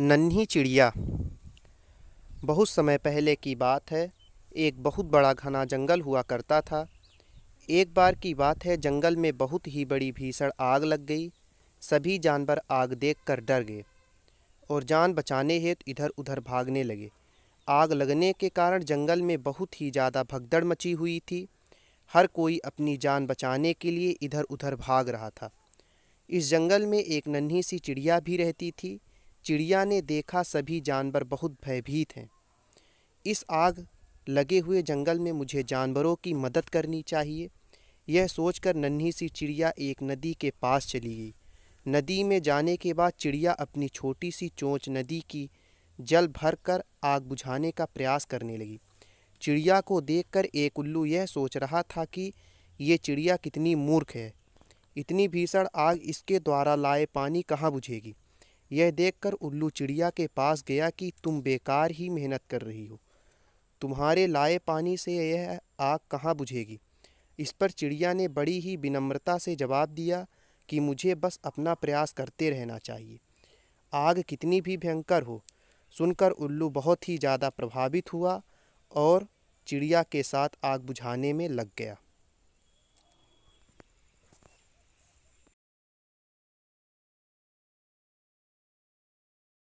नन्ही चिड़िया बहुत समय पहले की बात है एक बहुत बड़ा घना जंगल हुआ करता था एक बार की बात है जंगल में बहुत ही बड़ी भीषण आग लग गई सभी जानवर आग देखकर डर गए और जान बचाने हेतु तो इधर उधर भागने लगे आग लगने के कारण जंगल में बहुत ही ज़्यादा भगदड़ मची हुई थी हर कोई अपनी जान बचाने के लिए इधर उधर भाग रहा था इस जंगल में एक नन्ही सी चिड़िया भी रहती थी चिड़िया ने देखा सभी जानवर बहुत भयभीत हैं इस आग लगे हुए जंगल में मुझे जानवरों की मदद करनी चाहिए यह सोचकर नन्ही सी चिड़िया एक नदी के पास चली गई नदी में जाने के बाद चिड़िया अपनी छोटी सी चोंच नदी की जल भर कर आग बुझाने का प्रयास करने लगी चिड़िया को देखकर एक उल्लू यह सोच रहा था कि ये चिड़िया कितनी मूर्ख है इतनी भीषण आग इसके द्वारा लाए पानी कहाँ बुझेगी यह देखकर उल्लू चिड़िया के पास गया कि तुम बेकार ही मेहनत कर रही हो तुम्हारे लाए पानी से यह आग कहाँ बुझेगी इस पर चिड़िया ने बड़ी ही विनम्रता से जवाब दिया कि मुझे बस अपना प्रयास करते रहना चाहिए आग कितनी भी भयंकर हो सुनकर उल्लू बहुत ही ज़्यादा प्रभावित हुआ और चिड़िया के साथ आग बुझाने में लग गया